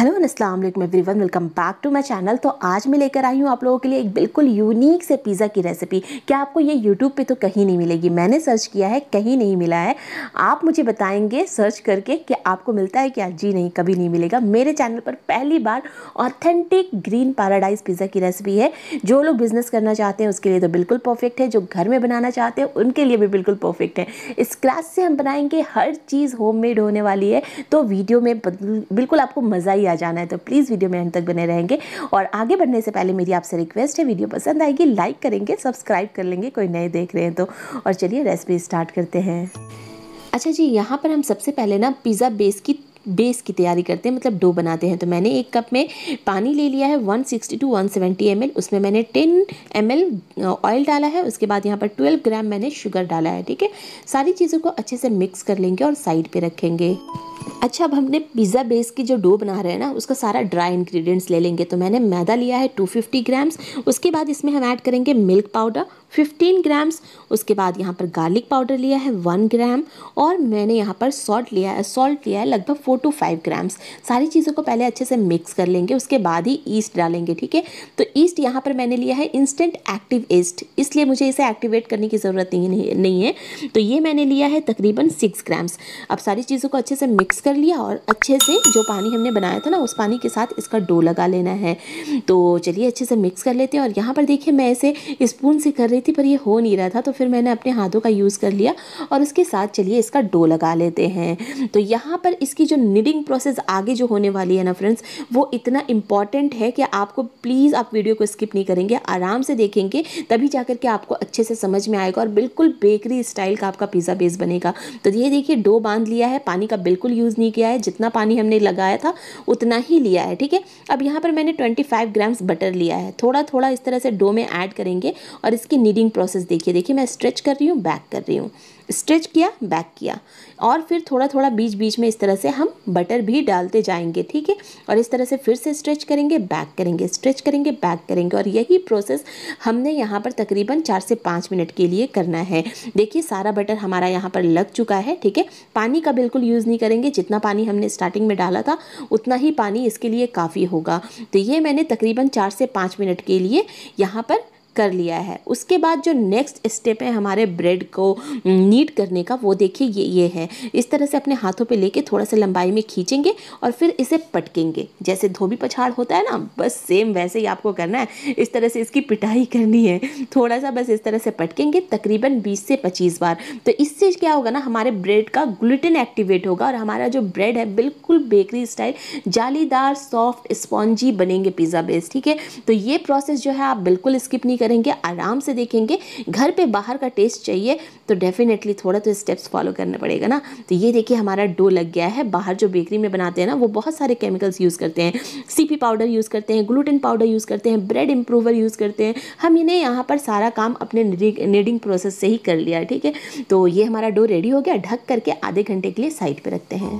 hello अस्सलाम वालेकुम वन welcome back to my channel तो आज मैं लेकर आई हूँ आप लोगों के लिए एक बिल्कुल यूनिक से पिज़्ज़ा की रेसिपी क्या आपको ये यूट्यूब पे तो कहीं नहीं मिलेगी मैंने सर्च किया है कहीं नहीं मिला है आप मुझे बताएंगे सर्च करके कि आपको मिलता है क्या जी नहीं कभी नहीं मिलेगा मेरे चैनल पर पहली बार ऑथेंटिक ग्रीन पैराडाइज पिज़्ज़ा की रेसिपी है जो लोग बिज़नेस करना चाहते हैं उसके लिए तो बिल्कुल परफेक्ट है जो घर में बनाना चाहते हैं उनके लिए भी बिल्कुल परफेक्ट है इस क्लास से हम बनाएंगे हर चीज़ होम होने वाली है तो वीडियो में बिल्कुल आपको मज़ा ही किया जाना है तो प्लीज़ वीडियो में अंत तक बने रहेंगे और आगे बढ़ने से पहले मेरी आपसे रिक्वेस्ट है वीडियो पसंद आएगी लाइक करेंगे सब्सक्राइब कर लेंगे कोई नए देख रहे हैं तो और चलिए रेसिपी स्टार्ट करते हैं अच्छा जी यहाँ पर हम सबसे पहले ना पिज़्ज़ा बेस की बेस की तैयारी करते हैं मतलब डो बनाते हैं तो मैंने एक कप में पानी ले लिया है 160 टू 170 ml उसमें मैंने 10 एम ऑयल डाला है उसके बाद यहाँ पर 12 ग्राम मैंने शुगर डाला है ठीक है सारी चीज़ों को अच्छे से मिक्स कर लेंगे और साइड पे रखेंगे अच्छा अब हमने पिज़्ज़ा बेस की जो डो बना रहे हैं ना उसका सारा ड्राई इन्ग्रीडियंट्स ले लेंगे तो मैंने मैदा लिया है टू ग्राम्स उसके बाद इसमें हम ऐड करेंगे मिल्क पाउडर फिफ्टीन ग्राम्स उसके बाद यहाँ पर गार्लिक पाउडर लिया है वन ग्राम और मैंने यहाँ पर सॉल्ट लिया है सॉल्ट लिया है लगभग फोर टू फाइव ग्राम्स सारी चीज़ों को पहले अच्छे से मिक्स कर लेंगे उसके बाद ही ईस्ट डालेंगे ठीक है तो ईस्ट यहाँ पर मैंने लिया है इंस्टेंट एक्टिव ईस्ट इसलिए मुझे इसे एक्टिवेट करने की ज़रूरत नहीं, नहीं है तो ये मैंने लिया है तकरीबन सिक्स ग्राम्स अब सारी चीज़ों को अच्छे से मिक्स कर लिया और अच्छे से जो पानी हमने बनाया था ना उस पानी के साथ इसका डो लगा लेना है तो चलिए अच्छे से मिक्स कर लेते हैं और यहाँ पर देखिए मैं इसे स्पून से कर रही रही थी पर ये हो नहीं रहा था तो फिर मैंने अपने हाथों का यूज़ कर लिया और उसके साथ चलिए इसका डो लगा लेते हैं तो यहाँ पर इसकी जो निडिंग प्रोसेस आगे जो होने वाली है ना फ्रेंड्स वो इतना इम्पॉर्टेंट है कि आपको प्लीज़ आप वीडियो को स्किप नहीं करेंगे आराम से देखेंगे तभी जा के आपको अच्छे से समझ में आएगा और बिल्कुल बेकरी स्टाइल का आपका पिज़्ज़ा बेस बनेगा तो ये देखिए डो बांध लिया है पानी का बिल्कुल यूज़ नहीं किया है जितना पानी हमने लगाया था उतना ही लिया है ठीक है अब यहाँ पर मैंने ट्वेंटी ग्राम्स बटर लिया है थोड़ा थोड़ा इस तरह से डो में ऐड करेंगे और इसकी नीडिंग प्रोसेस देखिए देखिए मैं स्ट्रेच कर रही हूँ बैक कर रही हूँ स्ट्रेच किया बैक किया और फिर थोड़ा थोड़ा बीच बीच में इस तरह से हम बटर भी डालते जाएंगे ठीक है और इस तरह से फिर से स्ट्रेच करेंगे बैक करेंगे स्ट्रेच करेंगे बैक करेंगे और यही प्रोसेस हमने यहाँ पर तकरीबन चार से पाँच मिनट के लिए करना है देखिए सारा बटर हमारा यहाँ पर लग चुका है ठीक है पानी का बिल्कुल यूज़ नहीं करेंगे जितना पानी हमने स्टार्टिंग में डाला था उतना ही पानी इसके लिए काफ़ी होगा तो ये मैंने तकरीबन चार से पाँच मिनट के लिए यहाँ पर कर लिया है उसके बाद जो नेक्स्ट स्टेप है हमारे ब्रेड को नीट करने का वो देखिए ये ये है इस तरह से अपने हाथों पे लेके थोड़ा सा लंबाई में खींचेंगे और फिर इसे पटकेंगे जैसे धोबी पछाड़ होता है ना बस सेम वैसे ही आपको करना है इस तरह से इसकी पिटाई करनी है थोड़ा सा बस इस तरह से पटकेंगे तकरीबन बीस से पच्चीस बार तो इससे क्या होगा ना हमारे ब्रेड का ग्लूटिन एक्टिवेट होगा और हमारा जो ब्रेड है बिल्कुल बेकरी स्टाइल जालीदार सॉफ्ट स्पॉन्जी बनेंगे पिज़्ज़ा बेस ठीक है तो ये प्रोसेस जो है आप बिल्कुल स्किप नहीं करेंगे आराम से देखेंगे घर पे बाहर का टेस्ट चाहिए तो डेफिनेटली थोड़ा तो स्टेप्स फॉलो करना पड़ेगा ना तो ये देखिए हमारा डो लग गया है बाहर जो बेकरी में बनाते हैं ना वो बहुत सारे केमिकल्स यूज़ करते हैं सी पाउडर यूज़ करते हैं ग्लूटिन पाउडर यूज़ करते हैं ब्रेड इम्प्रूवर यूज़ करते हैं हम इन्हें यहाँ पर सारा काम अपने नीडिंग प्रोसेस से ही कर लिया ठीक है तो ये हमारा डो रेडी हो गया ढक करके आधे घंटे के लिए साइड पर रखते हैं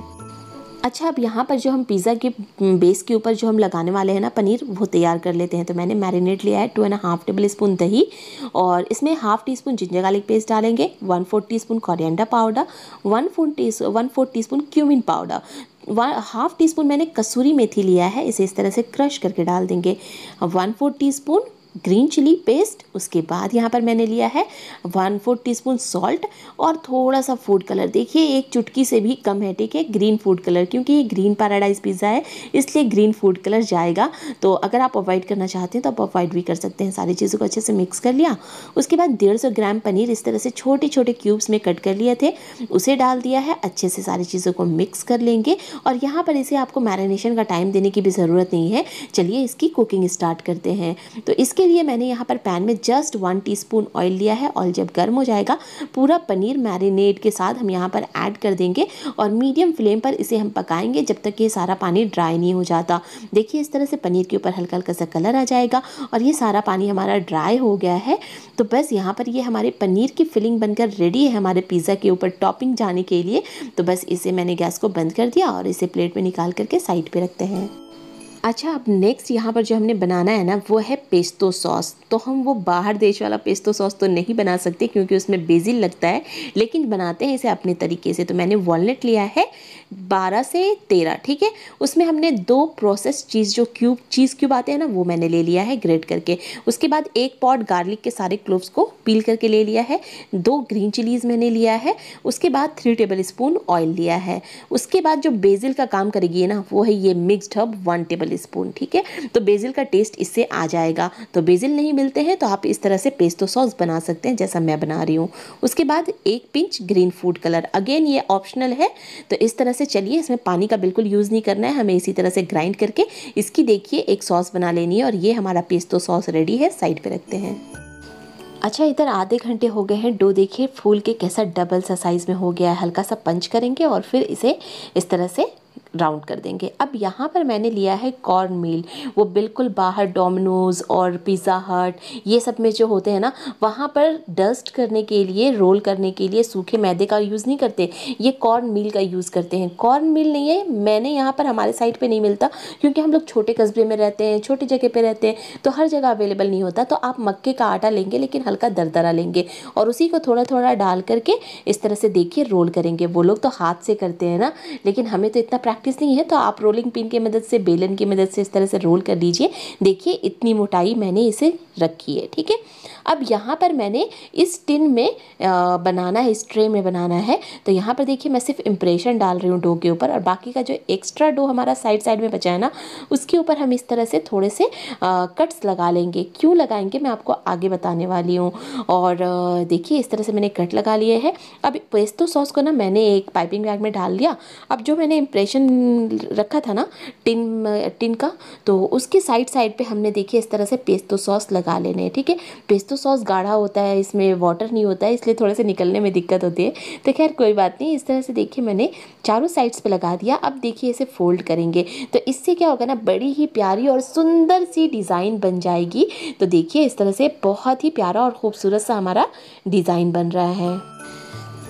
अच्छा अब यहाँ पर जो हम पिज़्ज़ा के बेस हम्म, के ऊपर जो हम लगाने वाले हैं ना पनीर वो तैयार कर लेते हैं तो मैंने मैरिनेट लिया है two and half tablespoon दही और इसमें half teaspoon ginger garlic paste डालेंगे one four teaspoon coriander powder one four tea one four teaspoon cumin powder one half teaspoon मैंने कसूरी मेथी लिया है इसे इस तरह से क्रश करके डाल देंगे one four teaspoon green chilli paste उसके बाद यहाँ पर मैंने लिया है one fourth teaspoon salt और थोड़ा सा फूड कलर देखिए एक चुटकी से भी कम है ठीक है ग्रीन फूड कलर क्योंकि ये ग्रीन पैराडाइज पिज़्ज़ा है इसलिए ग्रीन फूड कलर जाएगा तो अगर आप अवॉइड करना चाहते हैं तो आप अवॉइड भी कर सकते हैं सारी चीज़ों को अच्छे से मिक्स कर लिया उसके बाद डेढ़ सौ ग्राम पनीर इस तरह से छोटे छोटे क्यूब्स में कट कर लिए थे उसे डाल दिया है अच्छे से सारी चीज़ों को मिक्स कर लेंगे और यहाँ पर इसे आपको मैरिनेशन का टाइम देने की भी ज़रूरत नहीं है चलिए इसकी कुकिंग स्टार्ट करते हैं तो इसके इसके लिए मैंने यहाँ पर पैन में जस्ट वन टीस्पून ऑयल लिया है ऑयल जब गर्म हो जाएगा पूरा पनीर मैरिनेट के साथ हम यहाँ पर ऐड कर देंगे और मीडियम फ्लेम पर इसे हम पकाएंगे जब तक ये सारा पानी ड्राई नहीं हो जाता देखिए इस तरह से पनीर के ऊपर हल्का हल्का सा कलर आ जाएगा और ये सारा पानी हमारा ड्राई हो गया है तो बस यहाँ पर ये हमारे पनीर की फिलिंग बनकर रेडी है हमारे पिज़्ज़ा के ऊपर टॉपिंग जाने के लिए तो बस इसे मैंने गैस को बंद कर दिया और इसे प्लेट में निकाल करके साइड पर रखते हैं अच्छा अब नेक्स्ट यहाँ पर जो हमने बनाना है ना वो है पेस्तो सॉस तो हम वो बाहर देश वाला पेस्तो सॉस तो नहीं बना सकते क्योंकि उसमें बेजिल लगता है लेकिन बनाते हैं इसे अपने तरीके से तो मैंने वॉलट लिया है बारह से तेरह ठीक है उसमें हमने दो प्रोसेस चीज़ जो क्यूब चीज़ क्यूब आते हैं ना वो मैंने ले लिया है ग्रेड करके उसके बाद एक पॉट गार्लिक के सारे क्लोव्स को पील करके ले लिया है दो ग्रीन चिलीज़ मैंने लिया है उसके बाद थ्री टेबल स्पून ऑयल लिया है उसके बाद जो बेजिल का काम करेगी ना वो है ये mixed herb one table tablespoon ठीक है तो बेजिल का टेस्ट इससे आ जाएगा तो बेजिल नहीं मिलते हैं तो आप इस तरह से पेस्टो सॉस बना सकते हैं जैसा मैं बना रही हूँ उसके बाद एक pinch green food colour again ये ऑप्शनल है तो इस तरह से चलिए इसमें पानी का बिल्कुल यूज़ नहीं करना है हमें इसी तरह से ग्राइंड करके इसकी देखिए एक सॉस बना लेनी है और ये हमारा पेस्टो सॉस रेडी है साइड पर रखते हैं अच्छा इधर आधे घंटे हो गए हैं डो देखिए फूल के कैसा डबल सा साइज़ में हो गया है हल्का सा पंच करेंगे और फिर इसे इस तरह से राउंड कर देंगे अब यहाँ पर मैंने लिया है कॉर्न मील वो बिल्कुल बाहर डोमिनोज़ और पिज़्ज़ा हट ये सब में जो होते हैं ना वहाँ पर डस्ट करने के लिए रोल करने के लिए सूखे मैदे का यूज़ नहीं करते ये कॉर्न मील का यूज़ करते हैं कॉर्न मील नहीं है मैंने यहाँ पर हमारे साइड पर नहीं मिलता क्योंकि हम लोग छोटे कस्बे में रहते हैं छोटी जगह पर रहते हैं तो हर जगह अवेलेबल नहीं होता तो आप मक्के का आटा लेंगे लेकिन हल्का दरदरा लेंगे और उसी को थोड़ा थोड़ा डाल करके इस तरह से देखिए रोल करेंगे वो लोग तो हाथ से करते हैं ना लेकिन हमें तो इतना प्रैक्टिस नहीं है तो आप रोलिंग पिन की मदद से बेलन की मदद से इस तरह से रोल कर लीजिए देखिए इतनी मोटाई मैंने इसे रखी है ठीक है अब यहाँ पर मैंने इस टिन में बनाना है इस ट्रे में बनाना है तो यहाँ पर देखिए मैं सिर्फ इम्प्रेशन डाल रही हूँ डो के ऊपर और बाकी का जो एक्स्ट्रा डो हमारा साइड साइड में बचा है ना उसके ऊपर हम इस तरह से थोड़े से आ, कट्स लगा लेंगे क्यों लगाएंगे मैं आपको आगे बताने वाली हूँ और देखिए इस तरह से मैंने कट लगा लिए हैं अब पेस्तो सॉस को ना मैंने एक पाइपिंग बैग में डाल दिया अब जो मैंने इम्प्रेशन रखा था ना टिन टिन का तो उसके साइड साइड पे हमने देखिए इस तरह से पेस्तो सॉस लगा लेने हैं ठीक है पेस्तो सॉस गाढ़ा होता है इसमें वाटर नहीं होता है इसलिए थोड़े से निकलने में दिक्कत होती है तो खैर कोई बात नहीं इस तरह से देखिए मैंने चारों साइड्स पर लगा दिया अब देखिए इसे फोल्ड करेंगे तो इससे क्या होगा ना बड़ी ही प्यारी और सुंदर सी डिज़ाइन बन जाएगी तो देखिए इस तरह से बहुत ही प्यारा और ख़ूबसूरत सा हमारा डिज़ाइन बन रहा है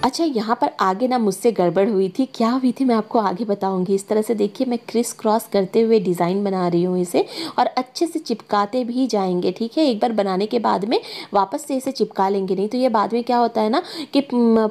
अच्छा यहाँ पर आगे ना मुझसे गड़बड़ हुई थी क्या हुई थी मैं आपको आगे बताऊँगी इस तरह से देखिए मैं क्रिस क्रॉस करते हुए डिज़ाइन बना रही हूँ इसे और अच्छे से चिपकाते भी जाएंगे ठीक है एक बार बनाने के बाद में वापस से इसे चिपका लेंगे नहीं तो ये बाद में क्या होता है ना कि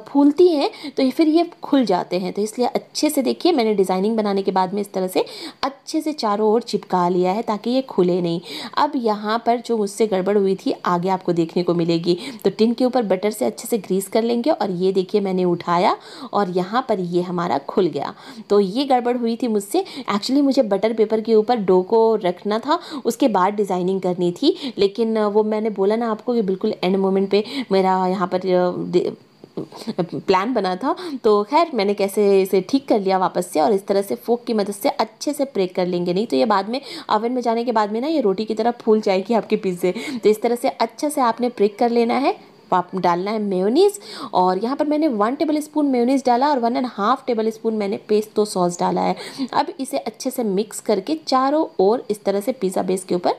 फूलती हैं तो फिर ये खुल जाते हैं तो इसलिए अच्छे से देखिए मैंने डिज़ाइनिंग बनाने के बाद में इस तरह से अच्छे से चारों ओर चिपका लिया है ताकि ये खुले नहीं अब यहाँ पर जो मुझसे गड़बड़ हुई थी आगे आपको देखने को मिलेगी तो टिन के ऊपर बटर से अच्छे से ग्रीस कर लेंगे और ये देखिए मैंने उठाया और यहाँ पर ये हमारा खुल गया तो ये गड़बड़ हुई थी मुझसे एक्चुअली मुझे बटर पेपर के ऊपर डो को रखना था उसके बाद डिज़ाइनिंग करनी थी लेकिन वो मैंने बोला ना आपको कि बिल्कुल एंड मोमेंट पे मेरा यहाँ पर प्लान बना था तो खैर मैंने कैसे इसे ठीक कर लिया वापस से और इस तरह से फोक की मदद से अच्छे से प्रेक कर लेंगे नहीं तो ये बाद में अवन में जाने के बाद में ना ये रोटी की तरह फूल जाएगी आपके पिज्ज़े तो इस तरह से अच्छे से आपने प्रेक कर लेना है डालना है मेयोनीज़ और यहाँ पर मैंने वन टेबल स्पून मेयोनीज़ डाला और one and half tablespoon मैंने पेस्टो सॉस डाला है अब इसे अच्छे से मिक्स करके चारों ओर इस तरह से पिज़्ज़ा बेस के ऊपर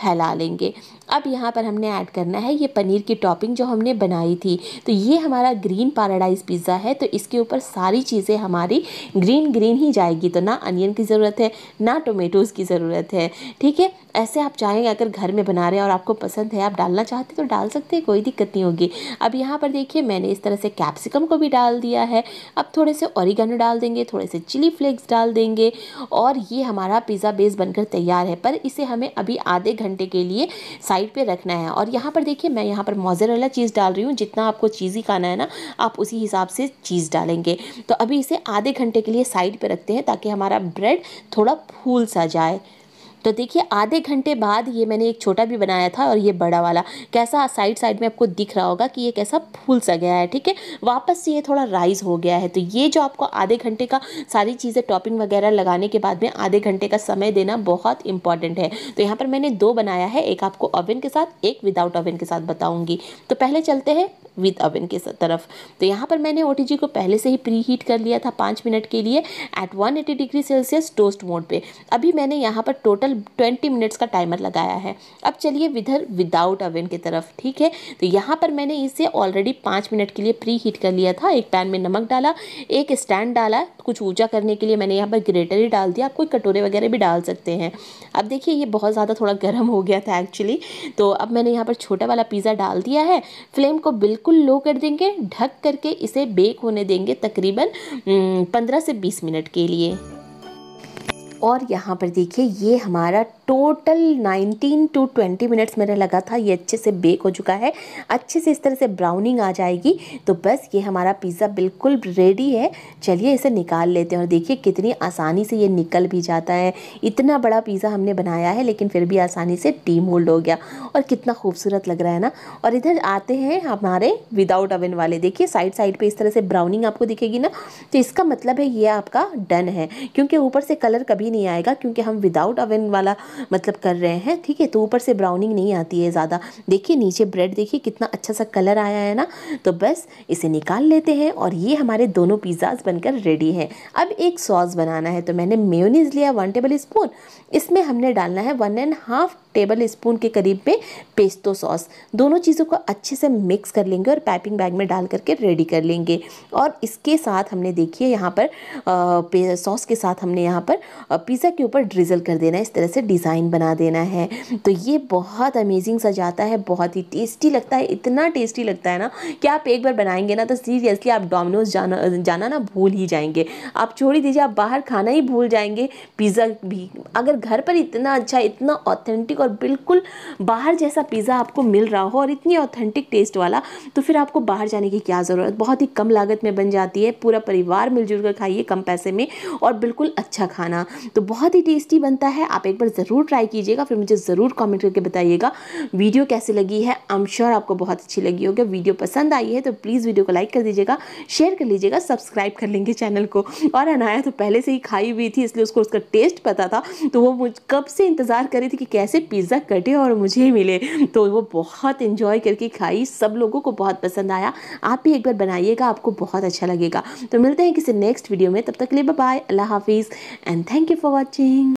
फैला लेंगे अब यहाँ पर हमने ऐड करना है ये पनीर की टॉपिंग जो हमने बनाई थी तो ये हमारा ग्रीन पैराडाइज पिज़्ज़ा है तो इसके ऊपर सारी चीज़ें हमारी ग्रीन ग्रीन ही जाएगी तो ना अनियन की ज़रूरत है ना टोमेटोज़ की ज़रूरत है ठीक है ऐसे आप चाहेंगे अगर घर में बना रहे हैं और आपको पसंद है आप डालना चाहते तो डाल सकते हैं कोई दिक्कत नहीं होगी अब यहाँ पर देखिए मैंने इस तरह से कैप्सिकम को भी डाल दिया है अब थोड़े से ऑरिगानो डाल देंगे थोड़े से चिली फ्लेक्स डाल देंगे और ये हमारा पिज़्ज़ा बेस बनकर तैयार है पर इसे हमें अभी आधे घंटे के लिए साइड पे रखना है और यहाँ पर देखिए मैं यहाँ पर मोजरेला चीज़ डाल रही हूँ जितना आपको चीज़ी खाना है ना आप उसी हिसाब से चीज़ डालेंगे तो अभी इसे आधे घंटे के लिए साइड पर रखते हैं ताकि हमारा ब्रेड थोड़ा फूल सा जाए तो देखिए आधे घंटे बाद ये मैंने एक छोटा भी बनाया था और ये बड़ा वाला कैसा साइड साइड में आपको दिख रहा होगा कि ये कैसा फूल सा गया है ठीक है वापस से ये थोड़ा राइज हो गया है तो ये जो आपको आधे घंटे का सारी चीज़ें टॉपिंग वगैरह लगाने के बाद में आधे घंटे का समय देना बहुत इंपॉर्टेंट है तो यहाँ पर मैंने दो बनाया है एक आपको ओवन के साथ एक विदाउट ओवन के साथ बताऊँगी तो पहले चलते हैं विद अवन के तरफ तो यहाँ पर मैंने ओ को पहले से ही प्री हीट कर लिया था पाँच मिनट के लिए at 180 degree celsius toast mode पे अभी मैंने यहाँ पर टोटल 20 मिनट्स का टाइमर लगाया है अब चलिए विधर विदाउट अवन के तरफ ठीक है तो यहाँ पर मैंने इसे ऑलरेडी पाँच मिनट के लिए प्री हीट कर लिया था एक पैन में नमक डाला एक स्टैंड डाला कुछ ऊँचा करने के लिए मैंने यहाँ पर ग्रेटर ही डाल दिया आप कोई कटोरे वगैरह भी डाल सकते हैं अब देखिए ये बहुत ज़्यादा थोड़ा गर्म हो गया था एक्चुअली तो अब मैंने यहाँ पर छोटा वाला पिज़्ज़ा डाल दिया है फ्लेम को बिल्कुल बिल्कुल लो कर देंगे ढक करके इसे बेक होने देंगे तकरीबन पंद्रह से बीस मिनट के लिए और यहाँ पर देखिए ये हमारा टोटल 19 टू 20 मिनट्स मेरा लगा था ये अच्छे से बेक हो चुका है अच्छे से इस तरह से ब्राउनिंग आ जाएगी तो बस ये हमारा पिज़्ज़ा बिल्कुल रेडी है चलिए इसे निकाल लेते हैं और देखिए कितनी आसानी से ये निकल भी जाता है इतना बड़ा पिज़्ज़ा हमने बनाया है लेकिन फिर भी आसानी से टीम होल्ड हो गया और कितना खूबसूरत लग रहा है ना और इधर आते हैं हमारे विदाउट अवन वाले देखिए साइड साइड पर इस तरह से ब्राउनिंग आपको दिखेगी ना तो इसका मतलब है ये आपका डन है क्योंकि ऊपर से कलर कभी नहीं आएगा क्योंकि हम विदाउट अवन वाला मतलब कर रहे हैं ठीक है तो ऊपर से ब्राउनिंग नहीं आती है ज़्यादा देखिए नीचे ब्रेड देखिए कितना अच्छा सा कलर आया है ना तो बस इसे निकाल लेते हैं और ये हमारे दोनों पिज़्ज़ाज बनकर रेडी हैं अब एक सॉस बनाना है तो मैंने मेयोनीज लिया वन टेबल स्पून इसमें हमने डालना है one and half tablespoon के करीब में पेस्तो सॉस दोनों चीज़ों को अच्छे से मिक्स कर लेंगे और पैपिंग बैग में डाल करके रेडी कर लेंगे और इसके साथ हमने देखिए यहाँ पर सॉस के साथ हमने यहाँ पर पिज़्ज़ा के ऊपर ड्रिजल कर देना है इस तरह से डिज़ डिज़ाइन बना देना है तो ये बहुत अमेजिंग सा जाता है बहुत ही टेस्टी लगता है इतना टेस्टी लगता है ना कि आप एक बार बनाएंगे ना तो सीरियसली आप डोमिनोज जाना जाना ना भूल ही जाएंगे आप छोड़ ही दीजिए आप बाहर खाना ही भूल जाएंगे पिज़्ज़ा भी अगर घर पर इतना अच्छा इतना ऑथेंटिक और बिल्कुल बाहर जैसा पिज़्ज़ा आपको मिल रहा हो और इतनी ऑथेंटिक टेस्ट वाला तो फिर आपको बाहर जाने की क्या ज़रूरत बहुत ही कम लागत में बन जाती है पूरा परिवार मिलजुल कर खाइए कम पैसे में और बिल्कुल अच्छा खाना तो बहुत ही टेस्टी बनता है आप एक बार ज़रूर ज़रूर ट्राई कीजिएगा फिर मुझे ज़रूर कमेंट करके बताइएगा वीडियो कैसी लगी है आम श्योर आपको बहुत अच्छी लगी होगी वीडियो पसंद आई है तो प्लीज़ वीडियो को लाइक कर दीजिएगा शेयर कर लीजिएगा सब्सक्राइब कर लेंगे चैनल को और अनाया तो पहले से ही खाई हुई थी इसलिए उसको उसका टेस्ट पता था तो वो मुझ कब से इंतज़ार कर रही थी कि कैसे पिज़्ज़ा कटे और मुझे मिले तो वो बहुत इन्जॉय करके खाई सब लोगों को बहुत पसंद आया आप भी एक बार बनाइएगा आपको बहुत अच्छा लगेगा तो मिलते हैं किसी नेक्स्ट वीडियो में तब तक ले लिए बाय अल्लाह हाफिज़ and thank you for watching